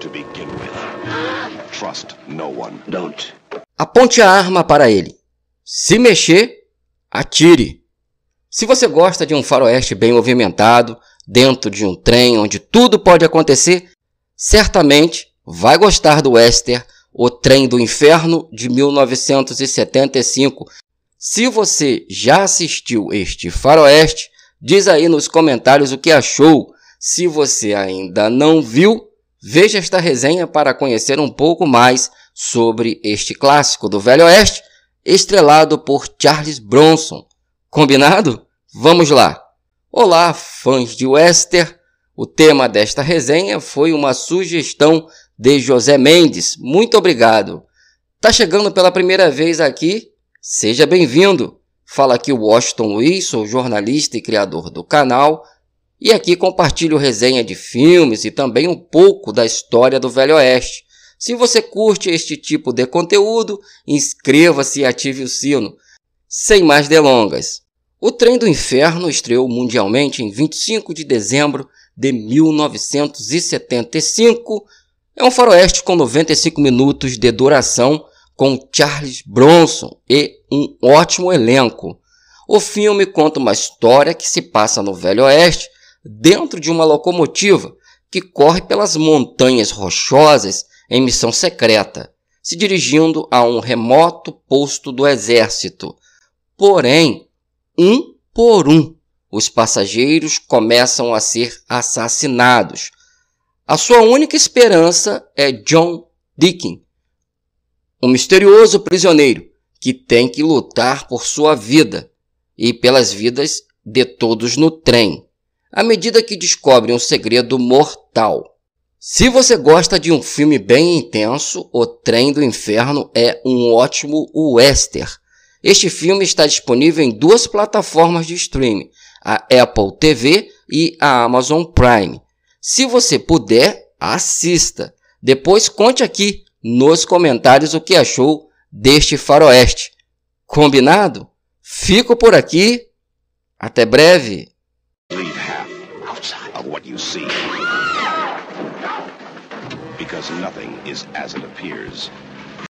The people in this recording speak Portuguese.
to begin with. Trust no one. Don't. Aponte a arma para ele. Se mexer, atire. Se você gosta de um faroeste bem movimentado, dentro de um trem onde tudo pode acontecer, certamente vai gostar do western O Trem do Inferno de 1975. Se você já assistiu este faroeste, diz aí nos comentários o que achou. Se você ainda não viu, Veja esta resenha para conhecer um pouco mais sobre este clássico do Velho Oeste, estrelado por Charles Bronson. Combinado? Vamos lá! Olá, fãs de Wester! O tema desta resenha foi uma sugestão de José Mendes. Muito obrigado! Tá chegando pela primeira vez aqui? Seja bem-vindo! Fala aqui Washington Luiz, sou jornalista e criador do canal e aqui compartilho resenha de filmes e também um pouco da história do Velho Oeste. Se você curte este tipo de conteúdo, inscreva-se e ative o sino. Sem mais delongas. O Trem do Inferno estreou mundialmente em 25 de dezembro de 1975. É um faroeste com 95 minutos de duração, com Charles Bronson e um ótimo elenco. O filme conta uma história que se passa no Velho Oeste dentro de uma locomotiva que corre pelas montanhas rochosas em missão secreta, se dirigindo a um remoto posto do exército. Porém, um por um, os passageiros começam a ser assassinados. A sua única esperança é John Deacon, um misterioso prisioneiro que tem que lutar por sua vida e pelas vidas de todos no trem à medida que descobre um segredo mortal. Se você gosta de um filme bem intenso, O Trem do Inferno é um ótimo western. Este filme está disponível em duas plataformas de streaming, a Apple TV e a Amazon Prime. Se você puder, assista. Depois conte aqui nos comentários o que achou deste faroeste. Combinado? Fico por aqui. Até breve. what you see. Because nothing is as it appears.